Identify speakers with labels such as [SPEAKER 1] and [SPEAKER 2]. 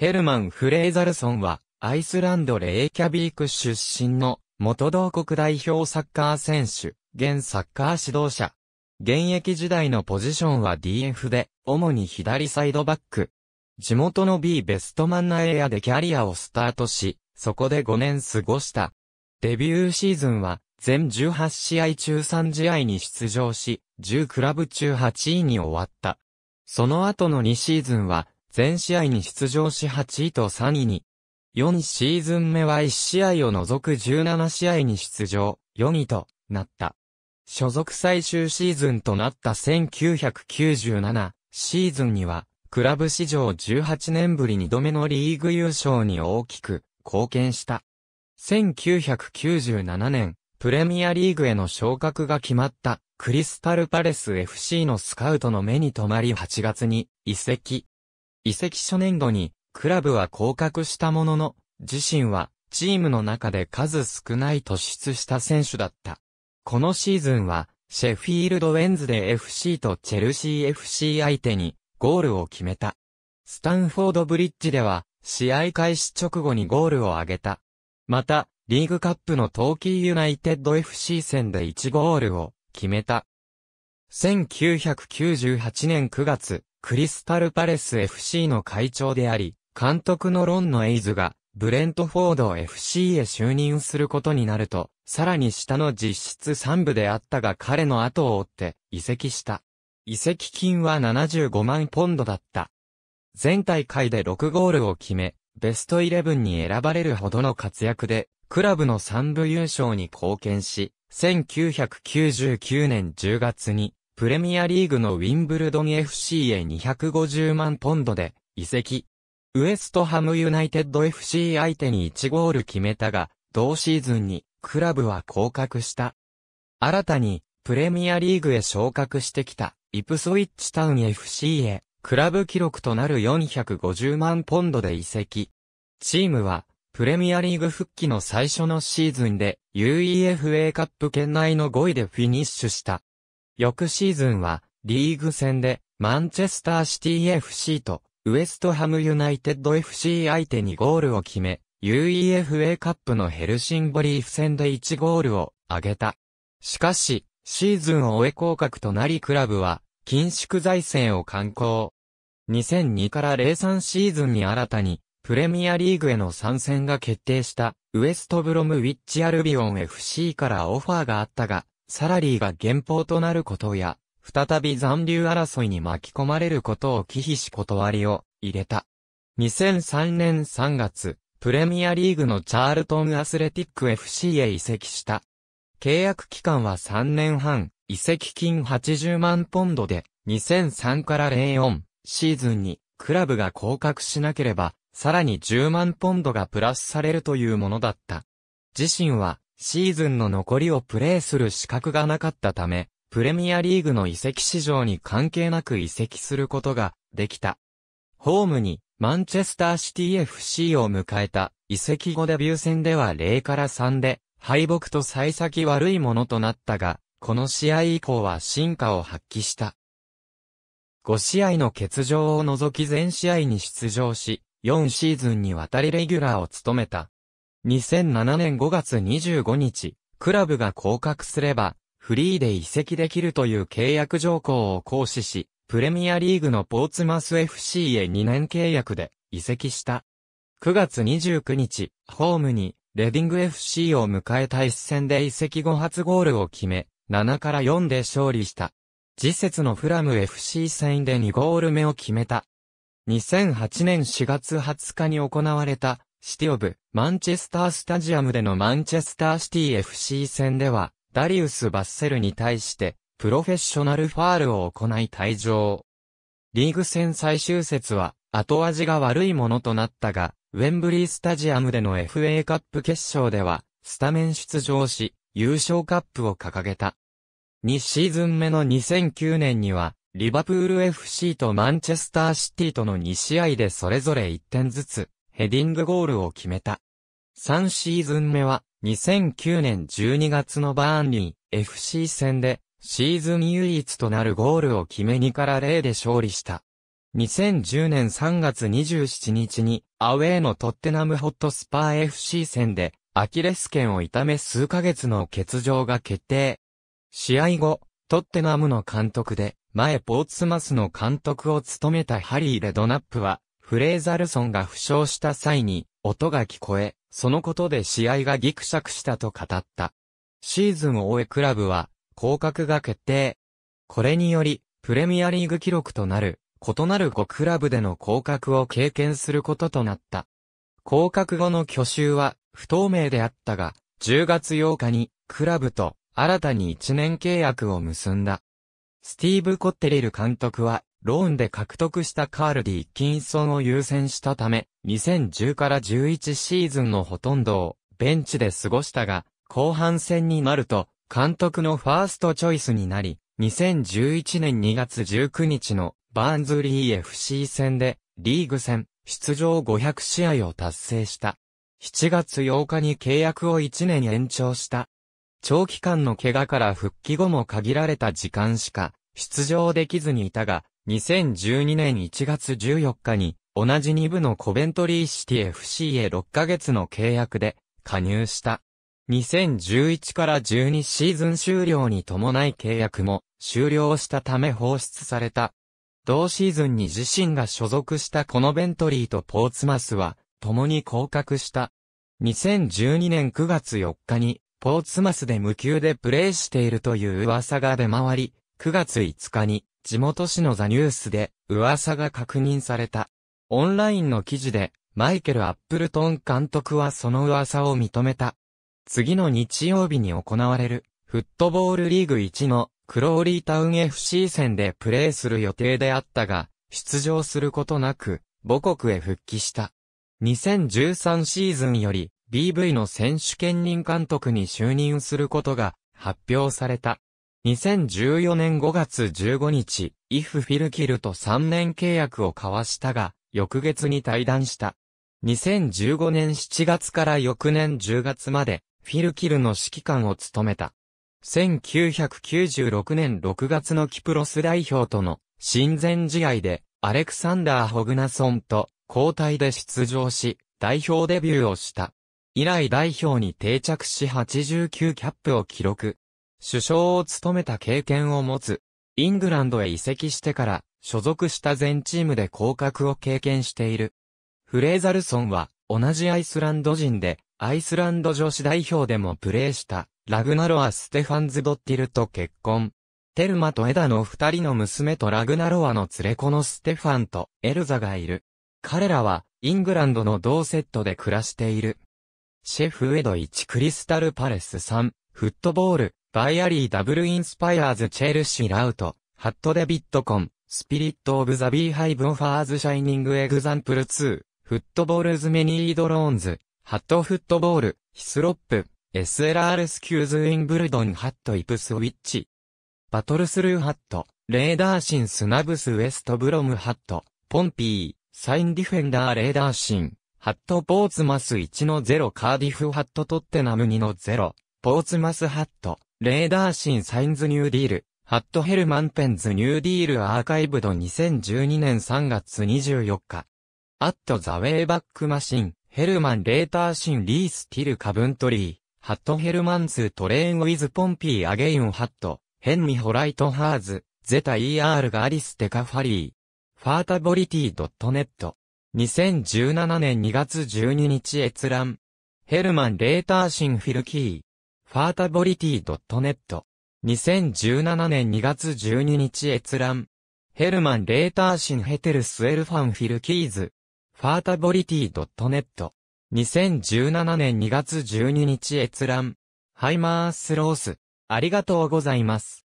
[SPEAKER 1] ヘルマン・フレーザルソンは、アイスランド・レーキャビーク出身の、元同国代表サッカー選手、現サッカー指導者。現役時代のポジションは DF で、主に左サイドバック。地元の B ベストマンナエアでキャリアをスタートし、そこで5年過ごした。デビューシーズンは、全18試合中3試合に出場し、10クラブ中8位に終わった。その後の2シーズンは、全試合に出場し8位と3位に。4シーズン目は1試合を除く17試合に出場、4位となった。所属最終シーズンとなった1997シーズンには、クラブ史上18年ぶり2度目のリーグ優勝に大きく貢献した。1997年、プレミアリーグへの昇格が決まったクリスタルパレス FC のスカウトの目に留まり8月に移籍。移籍初年度に、クラブは降格したものの、自身は、チームの中で数少ない突出した選手だった。このシーズンは、シェフィールド・ウェンズで FC とチェルシー FC 相手に、ゴールを決めた。スタンフォードブリッジでは、試合開始直後にゴールを挙げた。また、リーグカップのトーキーユナイテッド FC 戦で1ゴールを決めた。1998年9月、クリスタルパレス FC の会長であり、監督のロンのエイズが、ブレントフォード FC へ就任することになると、さらに下の実質3部であったが彼の後を追って移籍した。移籍金は75万ポンドだった。全大会で6ゴールを決め、ベストイレブンに選ばれるほどの活躍で、クラブの3部優勝に貢献し、1999年10月にプレミアリーグのウィンブルドン FC へ250万ポンドで移籍。ウエストハムユナイテッド FC 相手に1ゴール決めたが、同シーズンにクラブは降格した。新たにプレミアリーグへ昇格してきたイプソイッチタウン FC へクラブ記録となる450万ポンドで移籍。チームはプレミアリーグ復帰の最初のシーズンで UEFA カップ圏内の5位でフィニッシュした。翌シーズンは、リーグ戦で、マンチェスターシティ FC と、ウエストハムユナイテッド FC 相手にゴールを決め、UEFA カップのヘルシンボリーフ戦で1ゴールを挙げた。しかし、シーズンを終え降格となりクラブは、緊縮財政を刊行。2002から03シーズンに新たに、プレミアリーグへの参戦が決定した、ウエストブロムウィッチアルビオン FC からオファーがあったが、サラリーが減俸となることや、再び残留争いに巻き込まれることを忌避し断りを入れた。2003年3月、プレミアリーグのチャールトンアスレティック FC へ移籍した。契約期間は3年半、移籍金80万ポンドで、2003から04シーズンにクラブが降格しなければ、さらに10万ポンドがプラスされるというものだった。自身はシーズンの残りをプレーする資格がなかったため、プレミアリーグの移籍市場に関係なく移籍することができた。ホームにマンチェスターシティ FC を迎えた移籍後デビュー戦では0から3で敗北と幸先悪いものとなったが、この試合以降は進化を発揮した。5試合の欠場を除き全試合に出場し、4シーズンにわたりレギュラーを務めた。2007年5月25日、クラブが降格すれば、フリーで移籍できるという契約条項を行使し、プレミアリーグのポーツマス FC へ2年契約で移籍した。9月29日、ホームに、レディング FC を迎えた一戦で移籍後初ゴールを決め、7から4で勝利した。次節のフラム FC 戦で2ゴール目を決めた。2008年4月20日に行われたシティオブ、マンチェスタースタジアムでのマンチェスターシティ FC 戦では、ダリウス・バッセルに対して、プロフェッショナルファールを行い退場。リーグ戦最終節は、後味が悪いものとなったが、ウェンブリースタジアムでの FA カップ決勝では、スタメン出場し、優勝カップを掲げた。2シーズン目の2009年には、リバプール FC とマンチェスターシティとの2試合でそれぞれ1点ずつ、ヘディングゴールを決めた。3シーズン目は2009年12月のバーンリー FC 戦でシーズン唯一となるゴールを決め2から0で勝利した。2010年3月27日にアウェーのトッテナムホットスパー FC 戦でアキレス腱を痛め数ヶ月の欠場が決定。試合後、トッテナムの監督で前ポーツマスの監督を務めたハリー・レドナップはフレーザルソンが負傷した際に、音が聞こえ、そのことで試合がギクシャクしたと語った。シーズンを終えクラブは、降格が決定。これにより、プレミアリーグ記録となる、異なる5クラブでの降格を経験することとなった。降格後の去就は、不透明であったが、10月8日に、クラブと、新たに1年契約を結んだ。スティーブ・コッテリル監督は、ローンで獲得したカール・ディキンソンを優先したため、2010から11シーズンのほとんどをベンチで過ごしたが、後半戦になると、監督のファーストチョイスになり、2011年2月19日のバーンズリー FC 戦で、リーグ戦、出場500試合を達成した。7月8日に契約を1年延長した。長期間の怪我から復帰後も限られた時間しか出場できずにいたが、2012年1月14日に、同じ2部のコベントリーシティ FC へ6ヶ月の契約で加入した。2011から12シーズン終了に伴い契約も終了したため放出された。同シーズンに自身が所属したこのベントリーとポーツマスは共に降格した。2012年9月4日にポーツマスで無給でプレーしているという噂が出回り、9月5日に地元紙のザニュースで噂が確認された。オンラインの記事でマイケル・アップルトン監督はその噂を認めた。次の日曜日に行われるフットボールリーグ1のクローリータウン FC 戦でプレーする予定であったが、出場することなく母国へ復帰した。2013シーズンより BV の選手兼任監督に就任することが発表された。2014年5月15日、イフ・フィルキルと3年契約を交わしたが、翌月に退団した。2015年7月から翌年10月まで、フィルキルの指揮官を務めた。1996年6月のキプロス代表との親善試合で、アレクサンダー・ホグナソンと交代で出場し、代表デビューをした。以来代表に定着し89キャップを記録。首相を務めた経験を持つ。イングランドへ移籍してから、所属した全チームで降格を経験している。フレーザルソンは、同じアイスランド人で、アイスランド女子代表でもプレーした、ラグナロア・ステファンズ・ドッティルと結婚。テルマとエダの二人の娘とラグナロアの連れ子のステファンとエルザがいる。彼らは、イングランドの同セットで暮らしている。シェフエド1クリスタルパレス3、フットボール、バイアリーダブルインスパイアーズチェルシーラウト、ハットデビットコン、スピリットオブザビーハイブオファーズシャイニングエグザンプル2、フットボールズメニードローンズ、ハットフットボール、ヒスロップ、SLR スキューズインブルドンハットイプスウィッチ。バトルスルーハット、レーダーシンスナブスウエストブロムハット、ポンピー、サインディフェンダーレーダーシン、ハットポーツマス1の0カーディフハットトッテナム2の0、ポーツマスハット、レーダーシンサインズニューディール、ハットヘルマンペンズニューディールアーカイブド2012年3月24日。アットザウェイバックマシン、ヘルマンレーターシンリースティルカブントリー、ハットヘルマンズトレーンウィズポンピーアゲインハット、ヘンミホライトハーズ、ゼタ ER ガーリステカファリー。ファータボリティドットネット。2017年2月12日閲覧。ヘルマン・レーターシン・フィルキー。ファータボリティ n e t 2017年2月12日閲覧。ヘルマン・レーターシン・ヘテルス・エルファン・フィル・キーズ。ファータボリティ n e t 2017年2月12日閲覧。ハイマース・ロース。ありがとうございます。